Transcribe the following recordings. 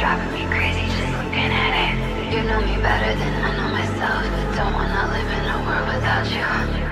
driving me crazy just looking at it. You know me better than I know myself. Don't wanna live in a world without you.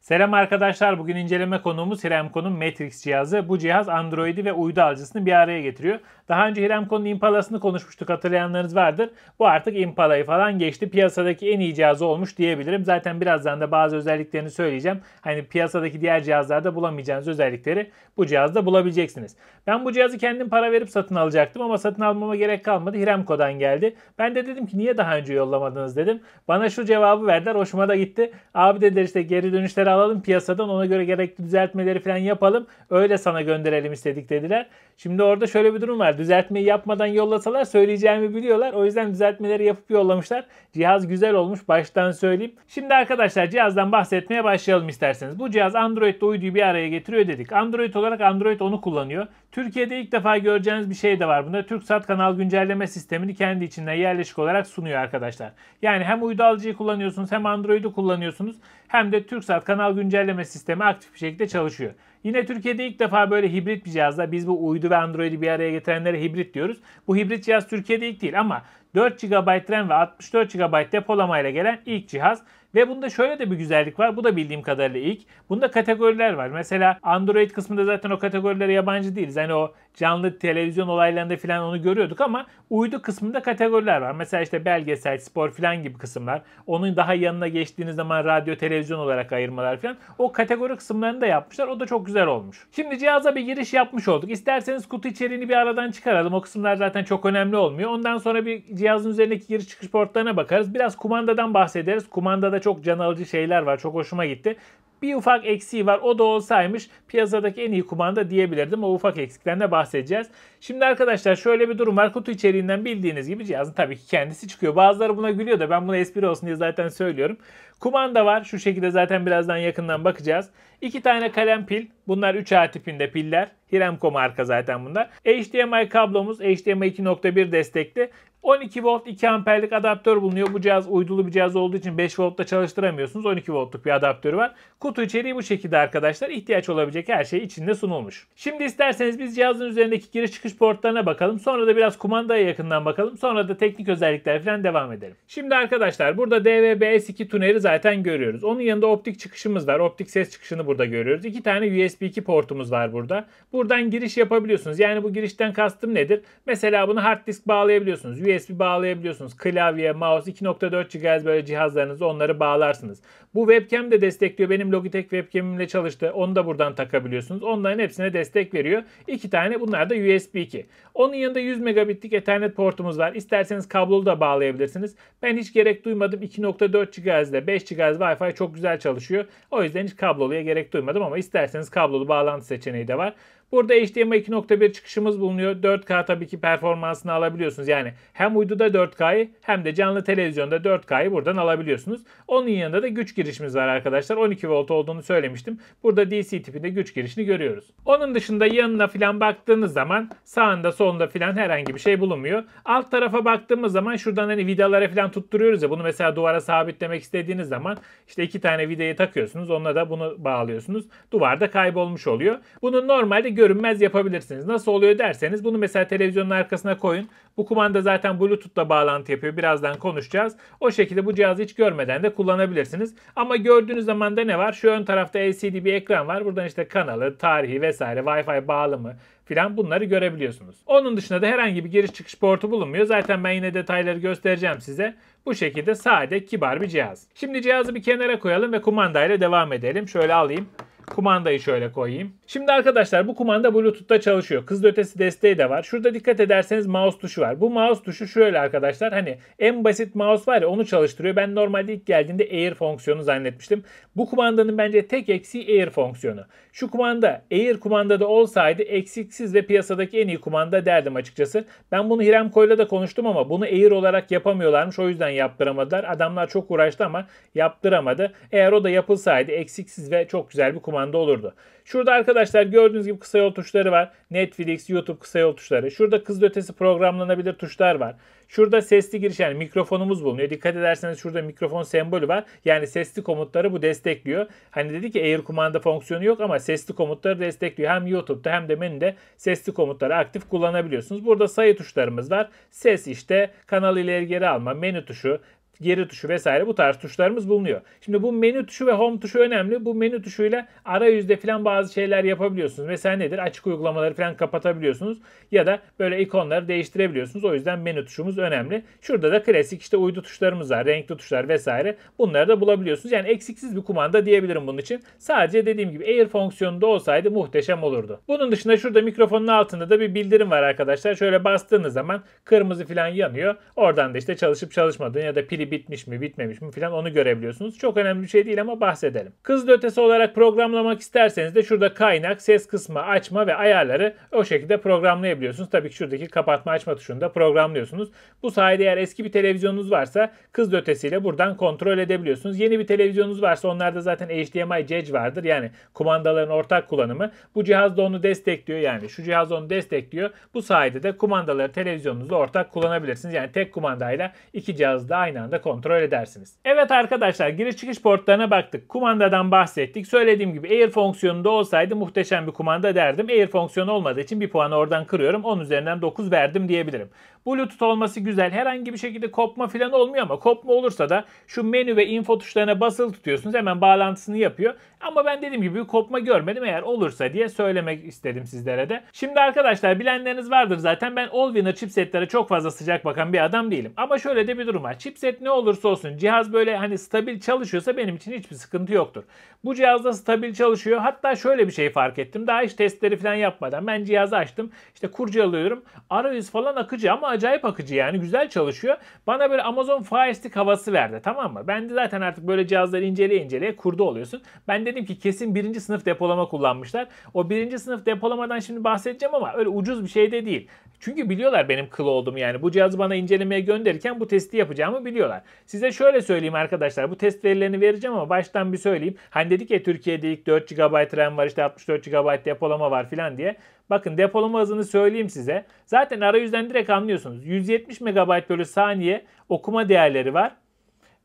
Selam arkadaşlar. Bugün inceleme konuğumuz Hiremco'nun Matrix cihazı. Bu cihaz Android'i ve uydu alıcısını bir araya getiriyor. Daha önce Hiremco'nun Impala'sını konuşmuştuk hatırlayanlarınız vardır. Bu artık Impala'yı falan geçti. Piyasadaki en iyi cihazı olmuş diyebilirim. Zaten birazdan da bazı özelliklerini söyleyeceğim. Hani piyasadaki diğer cihazlarda bulamayacağınız özellikleri bu cihazda bulabileceksiniz. Ben bu cihazı kendim para verip satın alacaktım ama satın almama gerek kalmadı. Hiremco'dan geldi. Ben de dedim ki niye daha önce yollamadınız dedim. Bana şu cevabı verdiler. Hoşuma da gitti. Abi dediler işte geri dönüşleri alalım piyasadan. Ona göre gerekli düzeltmeleri falan yapalım. Öyle sana gönderelim istedik dediler. Şimdi orada şöyle bir durum vardı düzeltmeyi yapmadan yollasalar söyleyeceğimi biliyorlar. O yüzden düzeltmeleri yapıp yollamışlar. Cihaz güzel olmuş baştan söyleyeyim. Şimdi arkadaşlar cihazdan bahsetmeye başlayalım isterseniz. Bu cihaz Android ile uyduyu bir araya getiriyor dedik. Android olarak Android onu kullanıyor. Türkiye'de ilk defa göreceğiniz bir şey de var bunda. TürkSat kanal güncelleme sistemini kendi içinde yerleşik olarak sunuyor arkadaşlar. Yani hem uydu alıcıyı kullanıyorsunuz hem Android'i kullanıyorsunuz hem de TürkSat kanal güncelleme sistemi aktif bir şekilde çalışıyor. Yine Türkiye'de ilk defa böyle hibrit bir cihazla biz bu uydu ve Android'i bir araya getirenlere hibrit diyoruz. Bu hibrit cihaz Türkiye'de ilk değil ama 4 GB RAM ve 64 GB depolamayla gelen ilk cihaz. Ve bunda şöyle de bir güzellik var. Bu da bildiğim kadarıyla ilk. Bunda kategoriler var. Mesela Android kısmında zaten o kategorilere yabancı değiliz. Hani o canlı televizyon olaylarında falan onu görüyorduk ama uydu kısmında kategoriler var. Mesela işte belgesel, spor falan gibi kısımlar. Onun daha yanına geçtiğiniz zaman radyo, televizyon olarak ayırmalar falan. O kategori kısımlarını da yapmışlar. O da çok güzel olmuş. Şimdi cihaza bir giriş yapmış olduk. İsterseniz kutu içeriğini bir aradan çıkaralım. O kısımlar zaten çok önemli olmuyor. Ondan sonra bir cihazın üzerindeki giriş çıkış portlarına bakarız. Biraz kumandadan bahsederiz. Kumandada çok can alıcı şeyler var. Çok hoşuma gitti. Bir ufak eksiği var. O da olsaymış piyasadaki en iyi kumanda diyebilirdim. O ufak eksikten bahsedeceğiz. Şimdi arkadaşlar şöyle bir durum var. Kutu içeriğinden bildiğiniz gibi cihazın tabii ki kendisi çıkıyor. Bazıları buna gülüyor da ben buna espri olsun diye zaten söylüyorum. Kumanda var. Şu şekilde zaten birazdan yakından bakacağız. İki tane kalem pil. Bunlar 3A tipinde piller. Hiremco marka zaten bunlar. HDMI kablomuz HDMI 2.1 destekli. 12 volt 2 amperlik adaptör bulunuyor. Bu cihaz uydulu bir cihaz olduğu için 5 voltta çalıştıramıyorsunuz. 12 voltluk bir adaptörü var. Kutu içeriği bu şekilde arkadaşlar. İhtiyaç olabilecek her şey içinde sunulmuş. Şimdi isterseniz biz cihazın üzerindeki giriş çıkış portlarına bakalım. Sonra da biraz kumandaya yakından bakalım. Sonra da teknik özellikler falan devam edelim. Şimdi arkadaşlar burada DVB-S2 tuneri zaten görüyoruz. Onun yanında optik çıkışımız var. Optik ses çıkışını burada burada görüyoruz. İki tane USB 2 portumuz var burada. Buradan giriş yapabiliyorsunuz. Yani bu girişten kastım nedir? Mesela bunu hard disk bağlayabiliyorsunuz. USB bağlayabiliyorsunuz. Klavye, mouse, 2.4 GHz böyle cihazlarınızı onları bağlarsınız. Bu webcam de destekliyor. Benim Logitech webcam'imle çalıştı. Onu da buradan takabiliyorsunuz. Onların hepsine destek veriyor. İki tane bunlar da USB 2. Onun yanında 100 megabitlik Ethernet portumuz var. İsterseniz kablolu da bağlayabilirsiniz. Ben hiç gerek duymadım. 2.4 GHz ile 5 GHz Wi-Fi çok güzel çalışıyor. O yüzden hiç kabloluya gerek duymadım ama isterseniz kablolu bağlantı seçeneği de var. Burada HDMI 2.1 çıkışımız bulunuyor. 4K tabii ki performansını alabiliyorsunuz. Yani hem uyduda 4K'yı hem de canlı televizyonda 4K'yı buradan alabiliyorsunuz. Onun yanında da güç girişimiz var arkadaşlar. 12 volt olduğunu söylemiştim. Burada DC tipinde güç girişini görüyoruz. Onun dışında yanına filan baktığınız zaman sağında solunda filan herhangi bir şey bulunmuyor. Alt tarafa baktığımız zaman şuradan hani vidalara filan tutturuyoruz ya. Bunu mesela duvara sabitlemek istediğiniz zaman işte iki tane vidayı takıyorsunuz. Onunla da bunu bağlıyorsunuz. Duvarda kaybolmuş oluyor. Bunu normalde görünmez yapabilirsiniz. Nasıl oluyor derseniz bunu mesela televizyonun arkasına koyun. Bu kumanda zaten Bluetooth'la bağlantı yapıyor. Birazdan konuşacağız. O şekilde bu cihazı hiç görmeden de kullanabilirsiniz. Ama gördüğünüz zaman da ne var? Şu ön tarafta LCD bir ekran var. Buradan işte kanalı, tarihi vesaire, Wi-Fi bağlamı filan bunları görebiliyorsunuz. Onun dışında da herhangi bir giriş çıkış portu bulunmuyor. Zaten ben yine detayları göstereceğim size. Bu şekilde sade, kibar bir cihaz. Şimdi cihazı bir kenara koyalım ve kumandayla devam edelim. Şöyle alayım. Kumandayı şöyle koyayım. Şimdi arkadaşlar bu kumanda Bluetooth'ta çalışıyor. Kız ötesi desteği de var. Şurada dikkat ederseniz mouse tuşu var. Bu mouse tuşu şöyle arkadaşlar. Hani en basit mouse var ya onu çalıştırıyor. Ben normalde ilk geldiğinde Air fonksiyonu zannetmiştim. Bu kumandanın bence tek eksiği Air fonksiyonu. Şu kumanda Air kumandada olsaydı eksiksiz ve piyasadaki en iyi kumanda derdim açıkçası. Ben bunu Hirem Koy'la da konuştum ama bunu Air olarak yapamıyorlarmış. O yüzden yaptıramadılar. Adamlar çok uğraştı ama yaptıramadı. Eğer o da yapılsaydı eksiksiz ve çok güzel bir kumanda kumanda olurdu. Şurada arkadaşlar gördüğünüz gibi kısa yol tuşları var. Netflix, YouTube kısa yol tuşları. Şurada kız ötesi programlanabilir tuşlar var. Şurada sesli giriş yani mikrofonumuz bulunuyor. Dikkat ederseniz şurada mikrofon sembolü var. Yani sesli komutları bu destekliyor. Hani dedi ki Air kumanda fonksiyonu yok ama sesli komutları destekliyor. Hem YouTube'da hem de menüde sesli komutları aktif kullanabiliyorsunuz. Burada sayı tuşlarımız var. Ses işte kanal ileri geri alma, menü tuşu, geri tuşu vesaire bu tarz tuşlarımız bulunuyor. Şimdi bu menü tuşu ve home tuşu önemli. Bu menü tuşuyla arayüzde falan bazı şeyler yapabiliyorsunuz. Mesela nedir? Açık uygulamaları falan kapatabiliyorsunuz ya da böyle ikonları değiştirebiliyorsunuz. O yüzden menü tuşumuz önemli. Şurada da klasik işte uydu tuşlarımız var, renkli tuşlar vesaire. Bunları da bulabiliyorsunuz. Yani eksiksiz bir kumanda diyebilirim bunun için. Sadece dediğim gibi Air fonksiyonunda olsaydı muhteşem olurdu. Bunun dışında şurada mikrofonun altında da bir bildirim var arkadaşlar. Şöyle bastığınız zaman kırmızı falan yanıyor. Oradan da işte çalışıp çalışmadığını ya da pili bitmiş mi bitmemiş mi filan onu görebiliyorsunuz. Çok önemli bir şey değil ama bahsedelim. Kız ötesi olarak programlamak isterseniz de şurada kaynak, ses kısmı, açma ve ayarları o şekilde programlayabiliyorsunuz. Tabii ki şuradaki kapatma açma tuşunu da programlıyorsunuz. Bu sayede eğer eski bir televizyonunuz varsa kız ötesiyle buradan kontrol edebiliyorsunuz. Yeni bir televizyonunuz varsa onlarda zaten HDMI CEC vardır. Yani kumandaların ortak kullanımı. Bu cihaz da onu destekliyor yani. Şu cihaz onu destekliyor. Bu sayede de kumandaları televizyonunuzda ortak kullanabilirsiniz. Yani tek kumandayla iki cihazı da aynı anda kontrol edersiniz. Evet arkadaşlar giriş çıkış portlarına baktık. Kumandadan bahsettik. Söylediğim gibi Air fonksiyonunda olsaydı muhteşem bir kumanda derdim. Air fonksiyonu olmadığı için bir puanı oradan kırıyorum. 10 üzerinden 9 verdim diyebilirim. Bluetooth olması güzel. Herhangi bir şekilde kopma falan olmuyor ama kopma olursa da şu menü ve info tuşlarına basılı tutuyorsunuz. Hemen bağlantısını yapıyor. Ama ben dediğim gibi kopma görmedim. Eğer olursa diye söylemek istedim sizlere de. Şimdi arkadaşlar bilenleriniz vardır zaten. Ben Allwinner chipsetlere çok fazla sıcak bakan bir adam değilim. Ama şöyle de bir durum var. Chipset ne olursa olsun cihaz böyle hani stabil çalışıyorsa benim için hiçbir sıkıntı yoktur. Bu cihazda stabil çalışıyor. Hatta şöyle bir şey fark ettim. Daha hiç testleri falan yapmadan ben cihazı açtım. İşte kurcalıyorum. Arayüz falan akıcı ama acayip akıcı yani güzel çalışıyor. Bana böyle Amazon Fire Stick havası verdi tamam mı? Ben de zaten artık böyle cihazları inceleye inceleye kurdu oluyorsun. Ben dedim ki kesin birinci sınıf depolama kullanmışlar. O birinci sınıf depolamadan şimdi bahsedeceğim ama öyle ucuz bir şey de değil. Çünkü biliyorlar benim kıl olduğumu yani. Bu cihazı bana incelemeye gönderirken bu testi yapacağımı biliyorlar. Size şöyle söyleyeyim arkadaşlar. Bu test verilerini vereceğim ama baştan bir söyleyeyim. Hani dedik ya Türkiye'de ilk 4 GB RAM var işte 64 GB depolama var filan diye. Bakın depolama hızını söyleyeyim size. Zaten arayüzden direkt anlıyorsunuz. 170 MB bölü saniye okuma değerleri var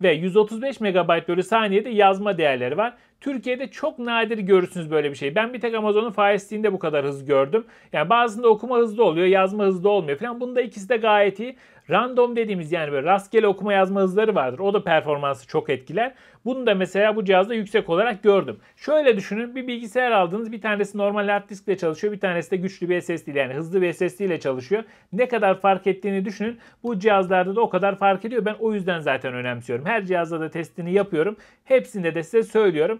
ve 135 MB bölü saniyede yazma değerleri var. Türkiye'de çok nadir görürsünüz böyle bir şey. Ben bir tek Amazon'un faizliğinde bu kadar hız gördüm. Yani bazında okuma hızlı oluyor, yazma hızlı olmuyor falan. Bunda ikisi de gayet iyi. Random dediğimiz yani böyle rastgele okuma yazma hızları vardır. O da performansı çok etkiler. Bunu da mesela bu cihazda yüksek olarak gördüm. Şöyle düşünün bir bilgisayar aldınız. Bir tanesi normal hard disk ile çalışıyor. Bir tanesi de güçlü bir SSD yani hızlı bir SSD ile çalışıyor. Ne kadar fark ettiğini düşünün. Bu cihazlarda da o kadar fark ediyor. Ben o yüzden zaten önemsiyorum. Her cihazda da testini yapıyorum. Hepsinde de size söylüyorum.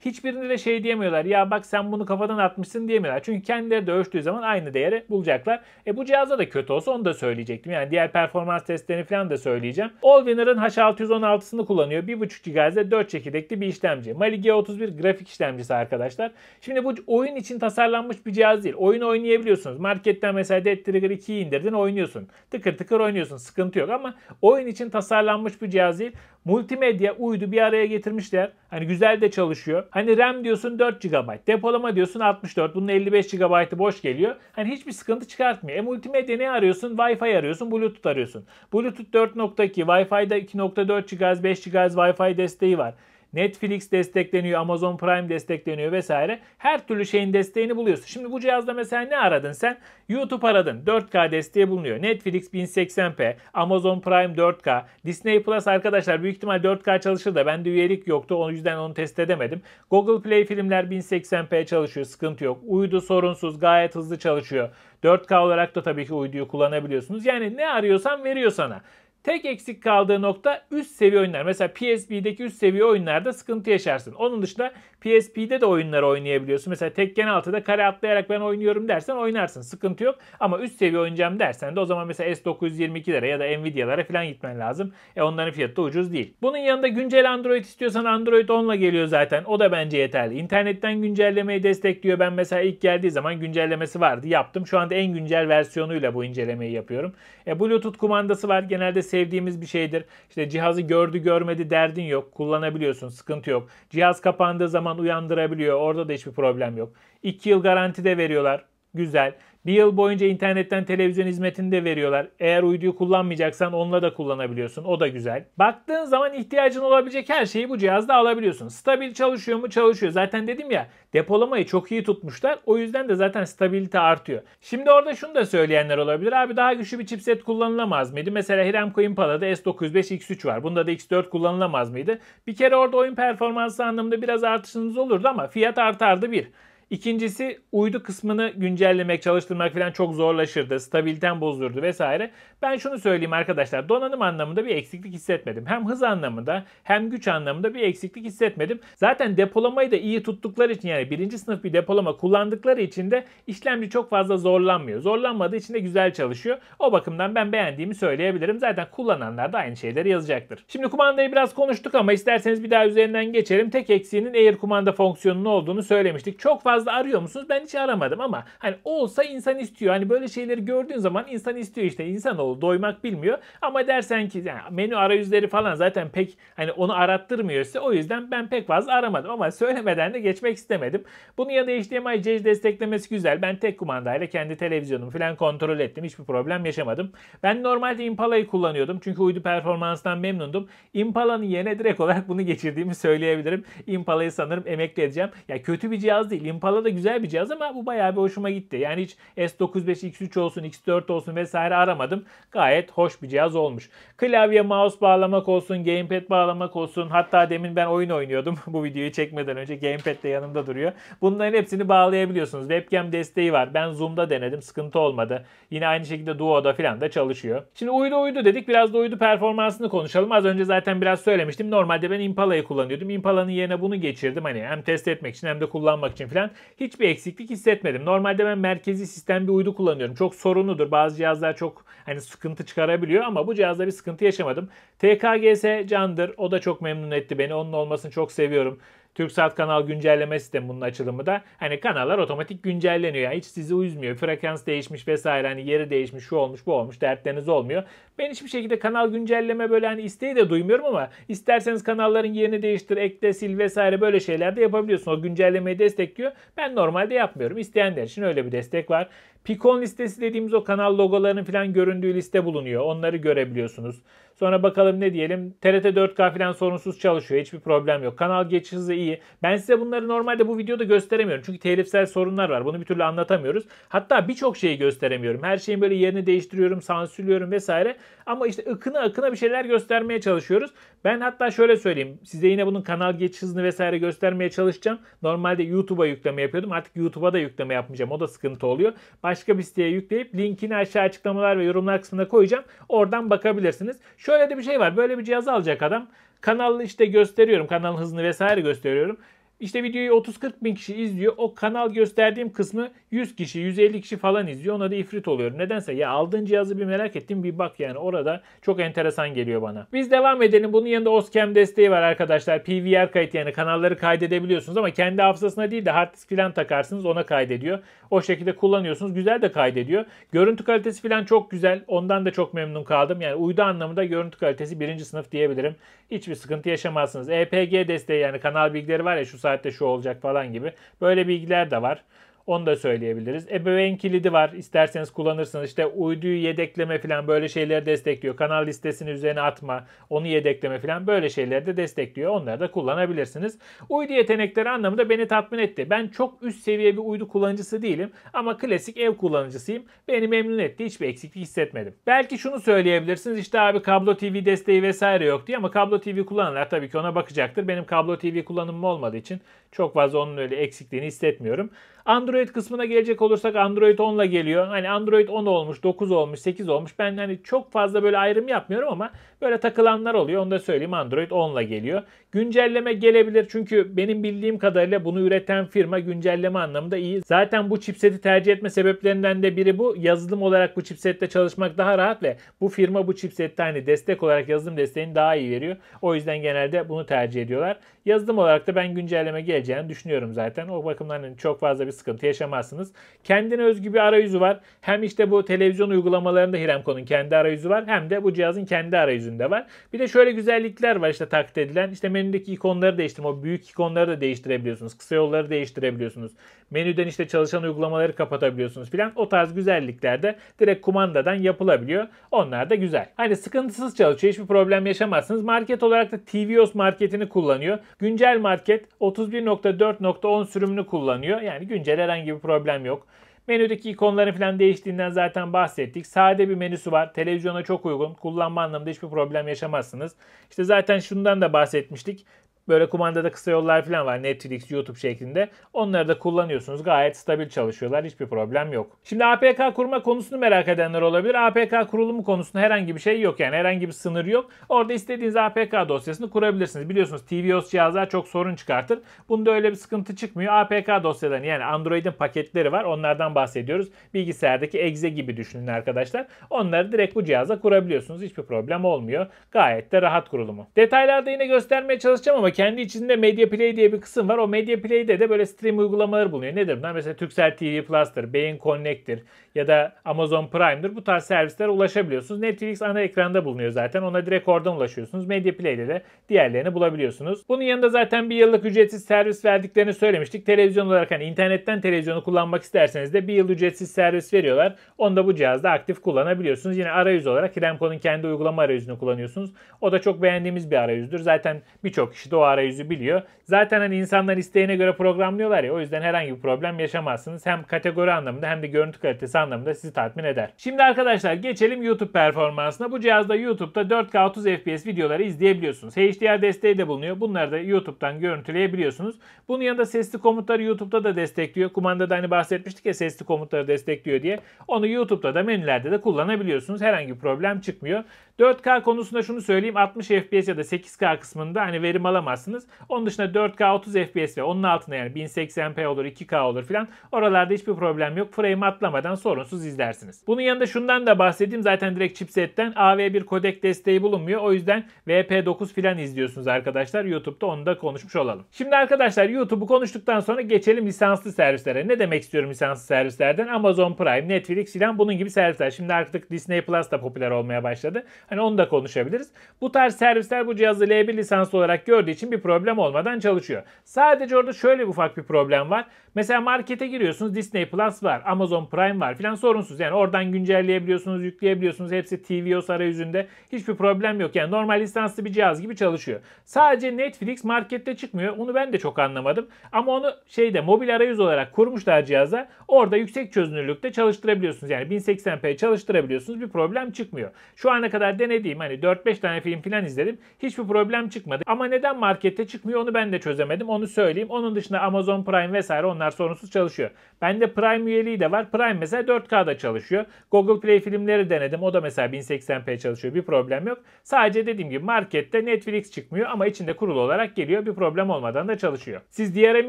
Hiçbirinde de şey diyemiyorlar. Ya bak sen bunu kafadan atmışsın diyemiyorlar. Çünkü kendileri de ölçtüğü zaman aynı değeri bulacaklar. E bu cihazda da kötü olsa onu da söyleyecektim. Yani diğer performans testlerini falan da söyleyeceğim. Allwinner'ın H616'sını kullanıyor. 1.5 GHz'de 4 çekirdekli bir işlemci. Mali G31 grafik işlemcisi arkadaşlar. Şimdi bu oyun için tasarlanmış bir cihaz değil. Oyun oynayabiliyorsunuz. Marketten mesela Dead Trigger 2'yi indirdin oynuyorsun. Tıkır tıkır oynuyorsun. Sıkıntı yok ama oyun için tasarlanmış bir cihaz değil. Multimedya uydu bir araya getirmişler. Hani güzel de çalışıyor. Hani RAM diyorsun 4 GB, depolama diyorsun 64, bunun 55 GB'ı boş geliyor. Hani hiçbir sıkıntı çıkartmıyor. E multimedya ne arıyorsun? Wi-Fi arıyorsun, Bluetooth arıyorsun. Bluetooth 4.2, Wi-Fi'da 2.4 GHz, 5 GHz Wi-Fi desteği var. Netflix destekleniyor, Amazon Prime destekleniyor vesaire. Her türlü şeyin desteğini buluyorsun. Şimdi bu cihazda mesela ne aradın sen? YouTube aradın. 4K desteği bulunuyor. Netflix 1080p, Amazon Prime 4K, Disney Plus arkadaşlar büyük ihtimal 4K çalışır da bende üyelik yoktu. O yüzden onu test edemedim. Google Play filmler 1080p çalışıyor. Sıkıntı yok. Uydu sorunsuz, gayet hızlı çalışıyor. 4K olarak da tabii ki uyduyu kullanabiliyorsunuz. Yani ne arıyorsan veriyor sana. Tek eksik kaldığı nokta üst seviye oyunlar. Mesela PSP'deki üst seviye oyunlarda sıkıntı yaşarsın. Onun dışında PSP'de de oyunları oynayabiliyorsun. Mesela Tekken 6'da kare atlayarak ben oynuyorum dersen oynarsın. Sıkıntı yok. Ama üst seviye oynayacağım dersen de o zaman mesela S922'lere ya da Nvidia'lara falan gitmen lazım. E onların fiyatı da ucuz değil. Bunun yanında güncel Android istiyorsan Android 10'la geliyor zaten. O da bence yeterli. İnternetten güncellemeyi destekliyor. Ben mesela ilk geldiği zaman güncellemesi vardı. Yaptım. Şu anda en güncel versiyonuyla bu incelemeyi yapıyorum. E, Bluetooth kumandası var. Genelde sevdiğimiz bir şeydir. İşte cihazı gördü görmedi derdin yok. Kullanabiliyorsun. Sıkıntı yok. Cihaz kapandığı zaman uyandırabiliyor. Orada da hiçbir problem yok. 2 yıl garanti de veriyorlar. Güzel. Bir yıl boyunca internetten televizyon hizmetini de veriyorlar. Eğer uyduyu kullanmayacaksan onunla da kullanabiliyorsun. O da güzel. Baktığın zaman ihtiyacın olabilecek her şeyi bu cihazda alabiliyorsun. Stabil çalışıyor mu? Çalışıyor. Zaten dedim ya depolamayı çok iyi tutmuşlar. O yüzden de zaten stabilite artıyor. Şimdi orada şunu da söyleyenler olabilir. Abi daha güçlü bir chipset kullanılamaz mıydı? Mesela Hiremco Impala'da S905 X3 var. Bunda da X4 kullanılamaz mıydı? Bir kere orada oyun performansı anlamında biraz artışınız olurdu ama fiyat artardı bir. İkincisi uydu kısmını güncellemek, çalıştırmak falan çok zorlaşırdı. Stabiliten bozulurdu vesaire. Ben şunu söyleyeyim arkadaşlar. Donanım anlamında bir eksiklik hissetmedim. Hem hız anlamında hem güç anlamında bir eksiklik hissetmedim. Zaten depolamayı da iyi tuttukları için yani birinci sınıf bir depolama kullandıkları için de işlemci çok fazla zorlanmıyor. Zorlanmadığı için de güzel çalışıyor. O bakımdan ben beğendiğimi söyleyebilirim. Zaten kullananlar da aynı şeyleri yazacaktır. Şimdi kumandayı biraz konuştuk ama isterseniz bir daha üzerinden geçelim. Tek eksiğinin Air kumanda fonksiyonunun olduğunu söylemiştik. Çok fazla fazla arıyor musunuz? Ben hiç aramadım ama hani olsa insan istiyor. Hani böyle şeyleri gördüğün zaman insan istiyor işte. İnsanoğlu doymak bilmiyor. Ama dersen ki yani menü arayüzleri falan zaten pek hani onu arattırmıyor size. O yüzden ben pek fazla aramadım ama söylemeden de geçmek istemedim. Bunun da HDMI jack desteklemesi güzel. Ben tek kumandayla kendi televizyonumu falan kontrol ettim. Hiçbir problem yaşamadım. Ben normalde Impala'yı kullanıyordum. Çünkü uydu performansından memnundum. Impala'nın yerine direkt olarak bunu geçirdiğimi söyleyebilirim. Impala'yı sanırım emekli edeceğim. Ya kötü bir cihaz değil. Impala Impala da güzel bir cihaz ama bu bayağı bir hoşuma gitti. Yani hiç S95, X3 olsun, X4 olsun vesaire aramadım. Gayet hoş bir cihaz olmuş. Klavye, mouse bağlamak olsun, gamepad bağlamak olsun. Hatta demin ben oyun oynuyordum. bu videoyu çekmeden önce gamepad de yanımda duruyor. Bunların hepsini bağlayabiliyorsunuz. Webcam desteği var. Ben Zoom'da denedim. Sıkıntı olmadı. Yine aynı şekilde Duo'da falan da çalışıyor. Şimdi uydu uydu dedik. Biraz da uydu performansını konuşalım. Az önce zaten biraz söylemiştim. Normalde ben Impala'yı kullanıyordum. Impala'nın yerine bunu geçirdim. Hani hem test etmek için hem de kullanmak için falan hiçbir eksiklik hissetmedim. Normalde ben merkezi sistem bir uydu kullanıyorum. Çok sorunludur. Bazı cihazlar çok hani sıkıntı çıkarabiliyor ama bu cihazda bir sıkıntı yaşamadım. TKGS candır. O da çok memnun etti beni. Onun olmasını çok seviyorum. TürkSat kanal güncelleme sistemi bunun açılımı da hani kanallar otomatik güncelleniyor. Yani hiç sizi üzmüyor. Frekans değişmiş vesaire hani yeri değişmiş şu olmuş bu olmuş dertleriniz olmuyor. Ben hiçbir şekilde kanal güncelleme böyle hani isteği de duymuyorum ama isterseniz kanalların yerini değiştir, ekle, sil vesaire böyle şeyler de yapabiliyorsunuz. O güncellemeyi destekliyor. Ben normalde yapmıyorum. İsteyenler için öyle bir destek var. Picon listesi dediğimiz o kanal logolarının falan göründüğü liste bulunuyor. Onları görebiliyorsunuz. Sonra bakalım ne diyelim. TRT 4K falan sorunsuz çalışıyor. Hiçbir problem yok. Kanal geçiş hızı iyi. Ben size bunları normalde bu videoda gösteremiyorum. Çünkü telifsel sorunlar var. Bunu bir türlü anlatamıyoruz. Hatta birçok şeyi gösteremiyorum. Her şeyin böyle yerini değiştiriyorum, sansürlüyorum vesaire. Ama işte ıkına akına bir şeyler göstermeye çalışıyoruz. Ben hatta şöyle söyleyeyim. Size yine bunun kanal geçiş hızını vesaire göstermeye çalışacağım. Normalde YouTube'a yükleme yapıyordum. Artık YouTube'a da yükleme yapmayacağım. O da sıkıntı oluyor. Baş başka bir siteye yükleyip linkini aşağı açıklamalar ve yorumlar kısmına koyacağım. Oradan bakabilirsiniz. Şöyle de bir şey var. Böyle bir cihaz alacak adam. Kanalı işte gösteriyorum. Kanalın hızını vesaire gösteriyorum. İşte videoyu 30-40 bin kişi izliyor. O kanal gösterdiğim kısmı 100 kişi, 150 kişi falan izliyor. Ona da ifrit oluyorum. Nedense ya aldığın cihazı bir merak ettim bir bak yani orada çok enteresan geliyor bana. Biz devam edelim. Bunun yanında Oscam desteği var arkadaşlar. PVR kayıt yani kanalları kaydedebiliyorsunuz ama kendi hafızasına değil de hard disk falan takarsınız ona kaydediyor. O şekilde kullanıyorsunuz. Güzel de kaydediyor. Görüntü kalitesi falan çok güzel. Ondan da çok memnun kaldım. Yani uydu anlamında görüntü kalitesi birinci sınıf diyebilirim. Hiçbir sıkıntı yaşamazsınız. EPG desteği yani kanal bilgileri var ya şu saatte şu olacak falan gibi. Böyle bilgiler de var. Onu da söyleyebiliriz. E, Ebeveyn kilidi var. İsterseniz kullanırsınız. İşte uyduyu yedekleme falan böyle şeyleri destekliyor. Kanal listesini üzerine atma, onu yedekleme falan böyle şeyleri de destekliyor. Onları da kullanabilirsiniz. Uydu yetenekleri anlamında beni tatmin etti. Ben çok üst seviye bir uydu kullanıcısı değilim ama klasik ev kullanıcısıyım. Beni memnun etti. Hiçbir eksiklik hissetmedim. Belki şunu söyleyebilirsiniz. İşte abi kablo TV desteği vesaire yok diye ama kablo TV kullananlar tabii ki ona bakacaktır. Benim kablo TV kullanımım olmadığı için çok fazla onun öyle eksikliğini hissetmiyorum. Android Android kısmına gelecek olursak Android 10 ile geliyor. Hani Android 10 olmuş, 9 olmuş, 8 olmuş. Ben hani çok fazla böyle ayrım yapmıyorum ama böyle takılanlar oluyor. Onu da söyleyeyim Android 10 ile geliyor. Güncelleme gelebilir çünkü benim bildiğim kadarıyla bunu üreten firma güncelleme anlamında iyi. Zaten bu chipseti tercih etme sebeplerinden de biri bu. Yazılım olarak bu chipsette çalışmak daha rahat ve bu firma bu chipsette hani destek olarak yazılım desteğini daha iyi veriyor. O yüzden genelde bunu tercih ediyorlar. Yazılım olarak da ben güncelleme geleceğini düşünüyorum zaten. O bakımdan hani çok fazla bir sıkıntı yaşamazsınız. Kendine özgü bir arayüzü var. Hem işte bu televizyon uygulamalarında Hiremco'nun kendi arayüzü var hem de bu cihazın kendi arayüzünde var. Bir de şöyle güzellikler var işte taklit edilen. İşte menüdeki ikonları değiştirme, o büyük ikonları da değiştirebiliyorsunuz. Kısa yolları değiştirebiliyorsunuz. Menüden işte çalışan uygulamaları kapatabiliyorsunuz filan. O tarz güzellikler de direkt kumandadan yapılabiliyor. Onlar da güzel. Hani sıkıntısız çalışıyor. Hiçbir problem yaşamazsınız. Market olarak da TVOS marketini kullanıyor. Güncel market 31.4.10 sürümünü kullanıyor. Yani güncel herhangi herhangi bir problem yok. Menüdeki ikonların falan değiştiğinden zaten bahsettik. Sade bir menüsü var. Televizyona çok uygun. Kullanma anlamında hiçbir problem yaşamazsınız. İşte zaten şundan da bahsetmiştik. Böyle kumandada kısa yollar falan var Netflix, YouTube şeklinde. Onları da kullanıyorsunuz. Gayet stabil çalışıyorlar. Hiçbir problem yok. Şimdi APK kurma konusunu merak edenler olabilir. APK kurulumu konusunda herhangi bir şey yok yani. Herhangi bir sınır yok. Orada istediğiniz APK dosyasını kurabilirsiniz. Biliyorsunuz TVOS cihazlar çok sorun çıkartır. Bunda öyle bir sıkıntı çıkmıyor. APK dosyaları yani Android'in paketleri var. Onlardan bahsediyoruz. Bilgisayardaki exe gibi düşünün arkadaşlar. Onları direkt bu cihaza kurabiliyorsunuz. Hiçbir problem olmuyor. Gayet de rahat kurulumu. Detaylarda yine göstermeye çalışacağım ama kendi içinde Media Play diye bir kısım var. O Media Play'de de böyle stream uygulamaları bulunuyor. Nedir bunlar? Mesela Turkcell TV Plus'tır, Beyin Connect'tir ya da Amazon Prime'dir. Bu tarz servislere ulaşabiliyorsunuz. Netflix ana ekranda bulunuyor zaten. Ona direkt oradan ulaşıyorsunuz. Media Play'de de diğerlerini bulabiliyorsunuz. Bunun yanında zaten bir yıllık ücretsiz servis verdiklerini söylemiştik. Televizyon olarak hani internetten televizyonu kullanmak isterseniz de bir yıl ücretsiz servis veriyorlar. Onu da bu cihazda aktif kullanabiliyorsunuz. Yine arayüz olarak Remco'nun kendi uygulama arayüzünü kullanıyorsunuz. O da çok beğendiğimiz bir arayüzdür. Zaten birçok kişi de o arayüzü biliyor. Zaten hani insanlar isteğine göre programlıyorlar ya o yüzden herhangi bir problem yaşamazsınız. Hem kategori anlamında hem de görüntü kalitesi anlamında sizi tatmin eder. Şimdi arkadaşlar geçelim YouTube performansına. Bu cihazda YouTube'da 4K 30 FPS videoları izleyebiliyorsunuz. HDR desteği de bulunuyor. Bunları da YouTube'dan görüntüleyebiliyorsunuz. Bunun yanında sesli komutları YouTube'da da destekliyor. Kumandada hani bahsetmiştik ya sesli komutları destekliyor diye. Onu YouTube'da da menülerde de kullanabiliyorsunuz. Herhangi bir problem çıkmıyor. 4K konusunda şunu söyleyeyim 60 FPS ya da 8K kısmında hani verim alamaz alarsınız. Onun dışında 4K 30 FPS ve onun altında yani 1080p olur 2K olur filan oralarda hiçbir problem yok. Frame atlamadan sorunsuz izlersiniz. Bunun yanında şundan da bahsedeyim. Zaten direkt chipsetten AV1 kodek desteği bulunmuyor. O yüzden VP9 filan izliyorsunuz arkadaşlar. YouTube'da onu da konuşmuş olalım. Şimdi arkadaşlar YouTube'u konuştuktan sonra geçelim lisanslı servislere. Ne demek istiyorum lisanslı servislerden? Amazon Prime, Netflix filan bunun gibi servisler. Şimdi artık Disney Plus da popüler olmaya başladı. Hani onu da konuşabiliriz. Bu tarz servisler bu cihazı L1 lisanslı olarak gördüğü için için bir problem olmadan çalışıyor. Sadece orada şöyle ufak bir problem var. Mesela markete giriyorsunuz Disney Plus var, Amazon Prime var filan sorunsuz. Yani oradan güncelleyebiliyorsunuz, yükleyebiliyorsunuz. Hepsi TVOS arayüzünde. Hiçbir problem yok. Yani normal lisanslı bir cihaz gibi çalışıyor. Sadece Netflix markette çıkmıyor. Onu ben de çok anlamadım. Ama onu şeyde mobil arayüz olarak kurmuşlar cihaza. Orada yüksek çözünürlükte çalıştırabiliyorsunuz. Yani 1080p çalıştırabiliyorsunuz. Bir problem çıkmıyor. Şu ana kadar denediğim hani 4-5 tane film filan izledim. Hiçbir problem çıkmadı. Ama neden market markette çıkmıyor. Onu ben de çözemedim. Onu söyleyeyim. Onun dışında Amazon Prime vesaire onlar sorunsuz çalışıyor. Bende Prime üyeliği de var. Prime mesela 4K'da çalışıyor. Google Play filmleri denedim. O da mesela 1080p çalışıyor. Bir problem yok. Sadece dediğim gibi markette Netflix çıkmıyor ama içinde kurulu olarak geliyor. Bir problem olmadan da çalışıyor. Siz DRM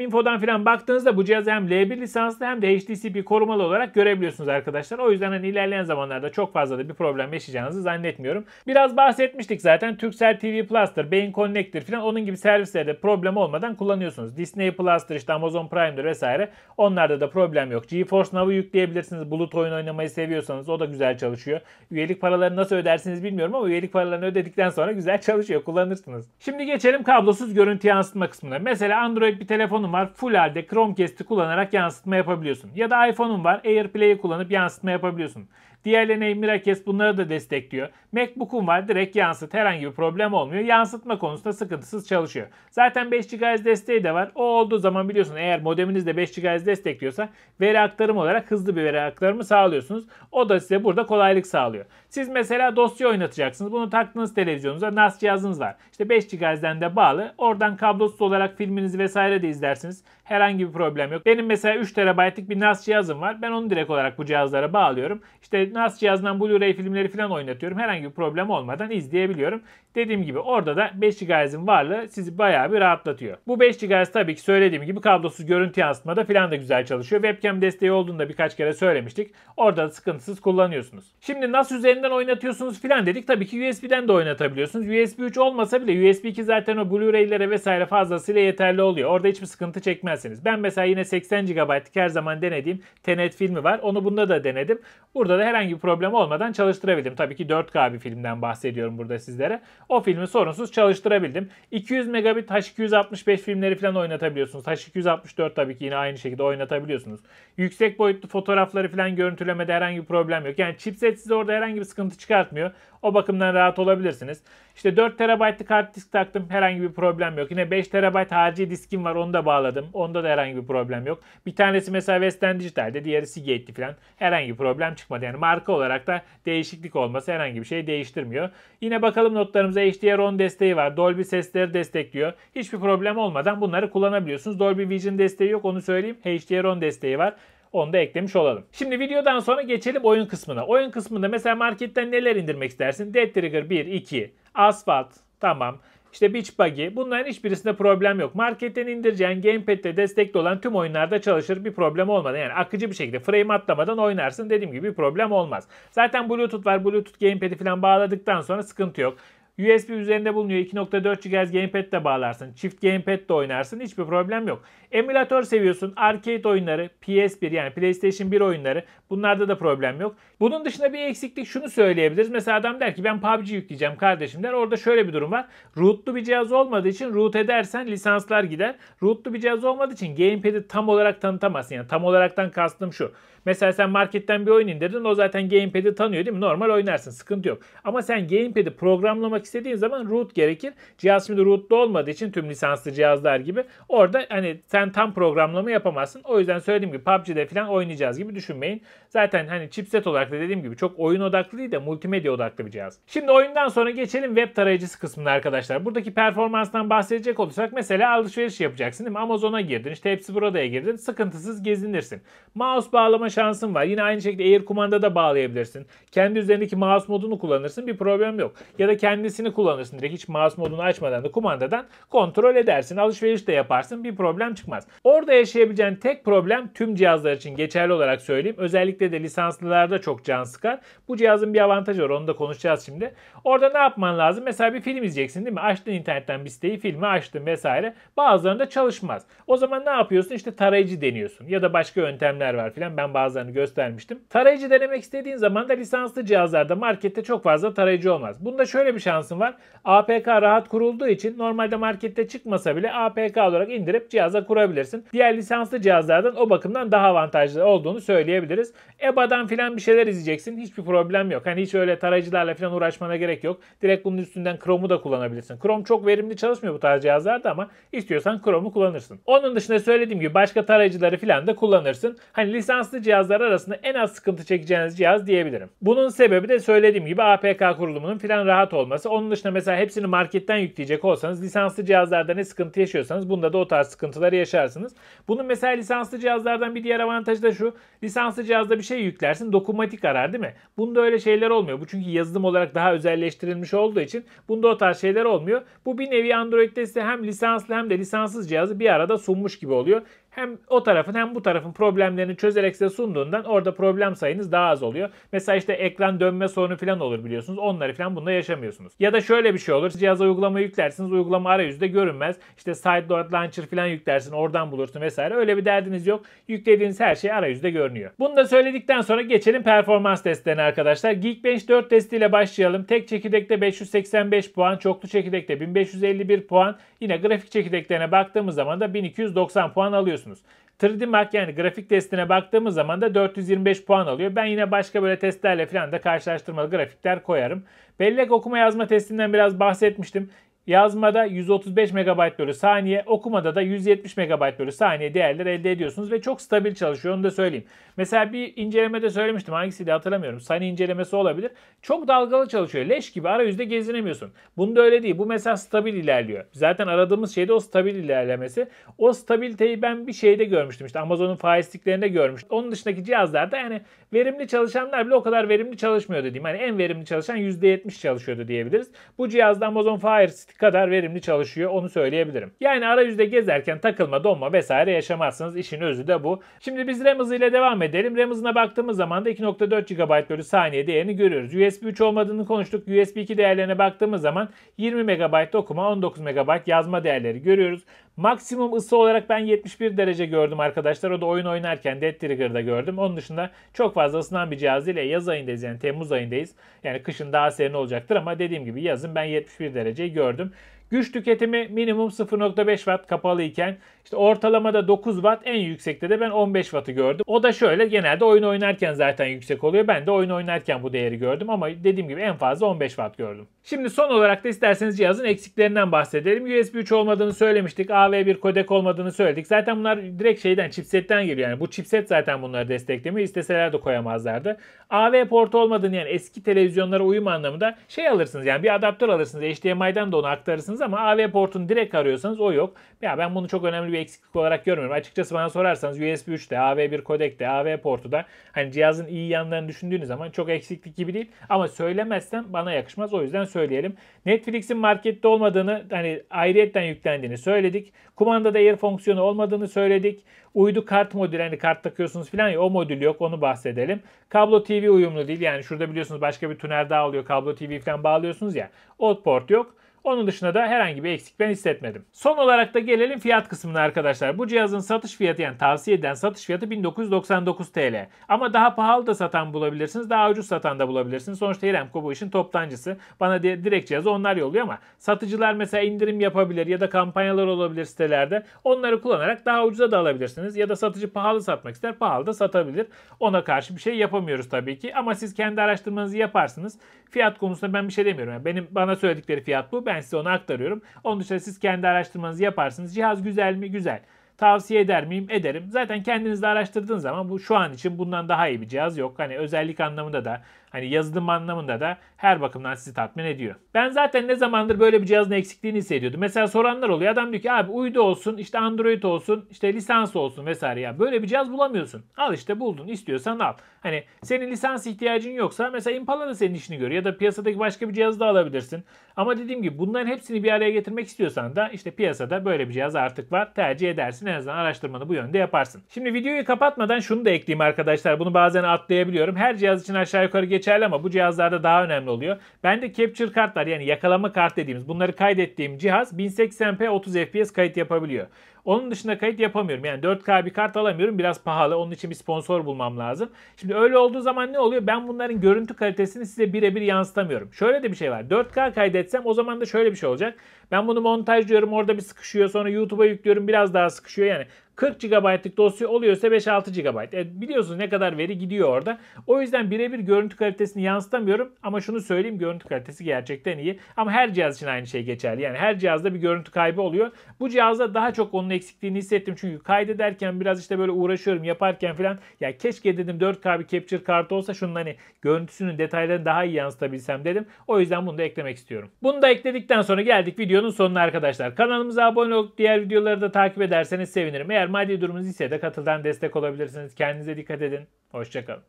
Info'dan falan baktığınızda bu cihaz hem L1 lisanslı hem de HDCP korumalı olarak görebiliyorsunuz arkadaşlar. O yüzden hani ilerleyen zamanlarda çok fazla da bir problem yaşayacağınızı zannetmiyorum. Biraz bahsetmiştik zaten. Turkcell TV Plus'tır, Beyin Connect'tir falan onun gibi servislerde problem olmadan kullanıyorsunuz. Disney Plus'tır işte Amazon Prime'dir vesaire. Onlarda da problem yok. GeForce Now'ı yükleyebilirsiniz. Bulut oyun oynamayı seviyorsanız o da güzel çalışıyor. Üyelik paralarını nasıl ödersiniz bilmiyorum ama üyelik paralarını ödedikten sonra güzel çalışıyor. Kullanırsınız. Şimdi geçelim kablosuz görüntü yansıtma kısmına. Mesela Android bir telefonun var. Full halde Chromecast'i kullanarak yansıtma yapabiliyorsun. Ya da iPhone'un var. AirPlay'i kullanıp yansıtma yapabiliyorsun. Diğerlerine Emir Akes bunları da destekliyor. MacBook'un var direkt yansıt herhangi bir problem olmuyor. Yansıtma konusunda sıkıntısız çalışıyor. Zaten 5 GHz desteği de var. O olduğu zaman biliyorsun eğer modeminiz de 5 GHz destekliyorsa veri aktarımı olarak hızlı bir veri aktarımı sağlıyorsunuz. O da size burada kolaylık sağlıyor. Siz mesela dosya oynatacaksınız. Bunu taktığınız televizyonunuza NAS cihazınız var. İşte 5 GHz'den de bağlı. Oradan kablosuz olarak filminizi vesaire de izlersiniz. Herhangi bir problem yok. Benim mesela 3 TB'lik bir NAS cihazım var. Ben onu direkt olarak bu cihazlara bağlıyorum. İşte NAS cihazından Blu-ray filmleri falan oynatıyorum. Herhangi bir problem olmadan izleyebiliyorum. Dediğim gibi orada da 5 GHz'in varlığı sizi bayağı bir rahatlatıyor. Bu 5 GHz tabii ki söylediğim gibi kablosuz görüntü yansıtmada falan da güzel çalışıyor. Webcam desteği olduğunda birkaç kere söylemiştik. Orada da sıkıntısız kullanıyorsunuz. Şimdi nasıl üzerinden oynatıyorsunuz falan dedik. Tabii ki USB'den de oynatabiliyorsunuz. USB 3 olmasa bile USB 2 zaten o Blu-ray'lere vesaire fazlasıyla yeterli oluyor. Orada hiçbir sıkıntı çekmezsiniz. Ben mesela yine 80 GB'lık her zaman denediğim Tenet filmi var. Onu bunda da denedim. Burada da herhangi bir problem olmadan çalıştırabildim. Tabii ki 4K bir filmden bahsediyorum burada sizlere. O filmi sorunsuz çalıştırabildim. 200 megabit H265 filmleri falan oynatabiliyorsunuz. H264 tabii ki yine aynı şekilde oynatabiliyorsunuz. Yüksek boyutlu fotoğrafları falan görüntülemede herhangi bir problem yok. Yani chipset size orada herhangi bir sıkıntı çıkartmıyor. O bakımdan rahat olabilirsiniz. İşte 4 TB'lık hard disk taktım. Herhangi bir problem yok. Yine 5 TB harici diskim var. Onu da bağladım. Onda da herhangi bir problem yok. Bir tanesi mesela Western Digital'de. Diğeri Seagate'li falan. Herhangi bir problem çıkmadı. Yani marka olarak da değişiklik olması herhangi bir şey değiştirmiyor. Yine bakalım notlarımıza HDR10 desteği var. Dolby sesleri destekliyor. Hiçbir problem olmadan bunları kullanabiliyorsunuz. Dolby Vision desteği yok. Onu söyleyeyim. HDR10 desteği var. Onu da eklemiş olalım. Şimdi videodan sonra geçelim oyun kısmına. Oyun kısmında mesela marketten neler indirmek istersin? Dead Trigger 1, 2, Asphalt, tamam. İşte Beach Buggy bunların hiçbirisinde problem yok. Marketten indireceğin gamepad'de destekli olan tüm oyunlarda çalışır bir problem olmadan yani akıcı bir şekilde frame atlamadan oynarsın dediğim gibi bir problem olmaz. Zaten Bluetooth var Bluetooth gamepad'i falan bağladıktan sonra sıkıntı yok. USB üzerinde bulunuyor. 2.4 GHz gamepad de bağlarsın. Çift gamepad de oynarsın. Hiçbir problem yok. Emülatör seviyorsun. Arcade oyunları, PS1 yani PlayStation 1 oyunları. Bunlarda da problem yok. Bunun dışında bir eksiklik şunu söyleyebiliriz. Mesela adam der ki ben PUBG yükleyeceğim kardeşim der. Orada şöyle bir durum var. Rootlu bir cihaz olmadığı için root edersen lisanslar gider. Rootlu bir cihaz olmadığı için gamepad'i tam olarak tanıtamazsın. Yani tam olaraktan kastım şu. Mesela sen marketten bir oyun indirdin. O zaten gamepad'i tanıyor değil mi? Normal oynarsın. Sıkıntı yok. Ama sen gamepad'i programlamak istediğin zaman root gerekir. Cihaz şimdi rootlu olmadığı için tüm lisanslı cihazlar gibi orada hani sen tam programlama yapamazsın. O yüzden söylediğim gibi PUBG'de falan oynayacağız gibi düşünmeyin. Zaten hani chipset olarak da dediğim gibi çok oyun odaklı değil de multimedya odaklı bir cihaz. Şimdi oyundan sonra geçelim web tarayıcısı kısmına arkadaşlar. Buradaki performanstan bahsedecek olursak mesela alışveriş yapacaksın değil mi? Amazon'a girdin işte hepsi buradaya girdin. Sıkıntısız gezinirsin. Mouse bağlama şansın var. Yine aynı şekilde Air kumanda da bağlayabilirsin. Kendi üzerindeki mouse modunu kullanırsın bir problem yok. Ya da kendisini kullanırsın direkt hiç mouse modunu açmadan da kumandadan kontrol edersin. Alışveriş de yaparsın bir problem çıkmaz. Orada yaşayabileceğin tek problem tüm cihazlar için geçerli olarak söyleyeyim. Özellikle de lisanslılarda çok can sıkar. Bu cihazın bir avantajı var onu da konuşacağız şimdi. Orada ne yapman lazım? Mesela bir film izleyeceksin değil mi? Açtın internetten bir siteyi filmi açtın vesaire. Bazılarında çalışmaz. O zaman ne yapıyorsun? İşte tarayıcı deniyorsun. Ya da başka yöntemler var filan. Ben bazı cihazlarını göstermiştim. Tarayıcı denemek istediğin zaman da lisanslı cihazlarda markette çok fazla tarayıcı olmaz. Bunda şöyle bir şansın var. APK rahat kurulduğu için normalde markette çıkmasa bile APK olarak indirip cihaza kurabilirsin. Diğer lisanslı cihazlardan o bakımdan daha avantajlı olduğunu söyleyebiliriz. EBA'dan filan bir şeyler izleyeceksin. Hiçbir problem yok. Hani hiç öyle tarayıcılarla filan uğraşmana gerek yok. Direkt bunun üstünden Chrome'u da kullanabilirsin. Chrome çok verimli çalışmıyor bu tarz cihazlarda ama istiyorsan Chrome'u kullanırsın. Onun dışında söylediğim gibi başka tarayıcıları filan da kullanırsın. Hani lisanslı cihazlar arasında en az sıkıntı çekeceğiniz cihaz diyebilirim. Bunun sebebi de söylediğim gibi APK kurulumunun filan rahat olması. Onun dışında mesela hepsini marketten yükleyecek olsanız lisanslı cihazlarda ne sıkıntı yaşıyorsanız bunda da o tarz sıkıntıları yaşarsınız. Bunun mesela lisanslı cihazlardan bir diğer avantajı da şu. Lisanslı cihazda bir şey yüklersin dokunmatik arar değil mi? Bunda öyle şeyler olmuyor. Bu çünkü yazılım olarak daha özelleştirilmiş olduğu için bunda o tarz şeyler olmuyor. Bu bir nevi Android'de ise hem lisanslı hem de lisanssız cihazı bir arada sunmuş gibi oluyor hem o tarafın hem bu tarafın problemlerini çözerek size sunduğundan orada problem sayınız daha az oluyor. Mesela işte ekran dönme sorunu falan olur biliyorsunuz. Onları falan bunda yaşamıyorsunuz. Ya da şöyle bir şey olur. Cihaza uygulama yüklersiniz. Uygulama arayüzde görünmez. İşte side load launcher falan yüklersin. Oradan bulursun vesaire. Öyle bir derdiniz yok. Yüklediğiniz her şey arayüzde görünüyor. Bunu da söyledikten sonra geçelim performans testlerine arkadaşlar. Geekbench 4 testiyle başlayalım. Tek çekirdekte 585 puan, çoklu çekirdekte 1551 puan, Yine grafik çekirdeklerine baktığımız zaman da 1290 puan alıyorsunuz. 3D Mark yani grafik testine baktığımız zaman da 425 puan alıyor. Ben yine başka böyle testlerle falan da karşılaştırmalı grafikler koyarım. Bellek okuma yazma testinden biraz bahsetmiştim. Yazmada 135 MB bölü saniye, okumada da 170 MB bölü saniye değerler elde ediyorsunuz ve çok stabil çalışıyor onu da söyleyeyim. Mesela bir incelemede söylemiştim hangisiydi hatırlamıyorum. Sani incelemesi olabilir. Çok dalgalı çalışıyor. Leş gibi arayüzde gezinemiyorsun. Bunda öyle değil. Bu mesela stabil ilerliyor. Zaten aradığımız şey de o stabil ilerlemesi. O stabiliteyi ben bir şeyde görmüştüm. İşte Amazon'un faizliklerinde görmüştüm. Onun dışındaki cihazlarda yani verimli çalışanlar bile o kadar verimli çalışmıyor dediğim. Hani en verimli çalışan %70 çalışıyordu diyebiliriz. Bu cihazda Amazon Fire Stick kadar verimli çalışıyor onu söyleyebilirim. Yani arayüzde gezerken takılma, donma vesaire yaşamazsınız. işin özü de bu. Şimdi biz RAM ile devam edelim. RAM hızına baktığımız zaman da 2.4 GB bölü saniye değerini görüyoruz. USB 3 olmadığını konuştuk. USB 2 değerlerine baktığımız zaman 20 MB okuma, 19 MB yazma değerleri görüyoruz. Maksimum ısı olarak ben 71 derece gördüm arkadaşlar. O da oyun oynarken Dead Trigger'da gördüm. Onun dışında çok fazla ısınan bir cihaz değil. E, yaz ayındayız yani Temmuz ayındayız. Yani kışın daha serin olacaktır ama dediğim gibi yazın ben 71 dereceyi gördüm. Güç tüketimi minimum 0.5 Watt kapalı iken işte ortalamada 9 Watt en yüksekte de ben 15 Watt'ı gördüm. O da şöyle genelde oyun oynarken zaten yüksek oluyor. Ben de oyun oynarken bu değeri gördüm ama dediğim gibi en fazla 15 Watt gördüm. Şimdi son olarak da isterseniz cihazın eksiklerinden bahsedelim. USB 3 olmadığını söylemiştik. AV1 kodek olmadığını söyledik. Zaten bunlar direkt şeyden chipsetten geliyor. Yani bu chipset zaten bunları desteklemiyor. İsteseler de koyamazlardı. AV portu olmadığını yani eski televizyonlara uyum anlamında şey alırsınız yani bir adaptör alırsınız. HDMI'den de onu aktarırsınız ama AV portunu direkt arıyorsanız o yok. Ya ben bunu çok önemli bir bir eksiklik olarak görmüyorum. Açıkçası bana sorarsanız USB 3'te, AV1 kodekte, AV portu da hani cihazın iyi yanlarını düşündüğünüz zaman çok eksiklik gibi değil. Ama söylemezsem bana yakışmaz. O yüzden söyleyelim. Netflix'in markette olmadığını hani ayrıyetten yüklendiğini söyledik. Kumandada Air fonksiyonu olmadığını söyledik. Uydu kart modülü hani kart takıyorsunuz falan ya o modül yok onu bahsedelim. Kablo TV uyumlu değil yani şurada biliyorsunuz başka bir tüner daha oluyor kablo TV falan bağlıyorsunuz ya. O port yok. Onun dışında da herhangi bir eksik ben hissetmedim. Son olarak da gelelim fiyat kısmına arkadaşlar. Bu cihazın satış fiyatı yani tavsiye eden satış fiyatı 1999 TL. Ama daha pahalı da satan bulabilirsiniz. Daha ucuz satan da bulabilirsiniz. Sonuçta İremco bu işin toptancısı. Bana direkt cihazı onlar yolluyor ama satıcılar mesela indirim yapabilir ya da kampanyalar olabilir sitelerde. Onları kullanarak daha ucuza da alabilirsiniz. Ya da satıcı pahalı satmak ister pahalı da satabilir. Ona karşı bir şey yapamıyoruz tabii ki. Ama siz kendi araştırmanızı yaparsınız. Fiyat konusunda ben bir şey demiyorum. Yani benim bana söyledikleri fiyat bu. Ben size onu aktarıyorum. Onun dışında siz kendi araştırmanızı yaparsınız. Cihaz güzel mi? Güzel. Tavsiye eder miyim? Ederim. Zaten kendiniz de araştırdığınız zaman bu şu an için bundan daha iyi bir cihaz yok. Hani özellik anlamında da Hani yazılım anlamında da her bakımdan sizi tatmin ediyor. Ben zaten ne zamandır böyle bir cihazın eksikliğini hissediyordum. Mesela soranlar oluyor. Adam diyor ki abi uydu olsun, işte Android olsun, işte lisans olsun vesaire ya. Böyle bir cihaz bulamıyorsun. Al işte buldun. istiyorsan al. Hani senin lisans ihtiyacın yoksa mesela Impala da senin işini görüyor. Ya da piyasadaki başka bir cihaz da alabilirsin. Ama dediğim gibi bunların hepsini bir araya getirmek istiyorsan da işte piyasada böyle bir cihaz artık var. Tercih edersin. En azından araştırmanı bu yönde yaparsın. Şimdi videoyu kapatmadan şunu da ekleyeyim arkadaşlar. Bunu bazen atlayabiliyorum. Her cihaz için aşağı yukarı geçerli ama bu cihazlarda daha önemli oluyor. Bende capture kartlar yani yakalama kart dediğimiz bunları kaydettiğim cihaz 1080p 30 fps kayıt yapabiliyor. Onun dışında kayıt yapamıyorum. Yani 4K bir kart alamıyorum. Biraz pahalı. Onun için bir sponsor bulmam lazım. Şimdi öyle olduğu zaman ne oluyor? Ben bunların görüntü kalitesini size birebir yansıtamıyorum. Şöyle de bir şey var. 4K kaydetsem o zaman da şöyle bir şey olacak. Ben bunu montajlıyorum. Orada bir sıkışıyor. Sonra YouTube'a yüklüyorum. Biraz daha sıkışıyor. Yani 40 GB'lık dosya oluyorsa 5-6 GB. E, biliyorsunuz ne kadar veri gidiyor orada. O yüzden birebir görüntü kalitesini yansıtamıyorum. Ama şunu söyleyeyim görüntü kalitesi gerçekten iyi. Ama her cihaz için aynı şey geçerli. Yani her cihazda bir görüntü kaybı oluyor. Bu cihazda daha çok onun eksikliğini hissettim. Çünkü kaydederken biraz işte böyle uğraşıyorum yaparken falan. Ya keşke dedim 4K bir capture kartı olsa şunun hani görüntüsünün detaylarını daha iyi yansıtabilsem dedim. O yüzden bunu da eklemek istiyorum. Bunu da ekledikten sonra geldik videonun sonuna arkadaşlar. Kanalımıza abone olup diğer videoları da takip ederseniz sevinirim. Eğer maddi durumunuz ise de katıldan destek olabilirsiniz. Kendinize dikkat edin. Hoşçakalın.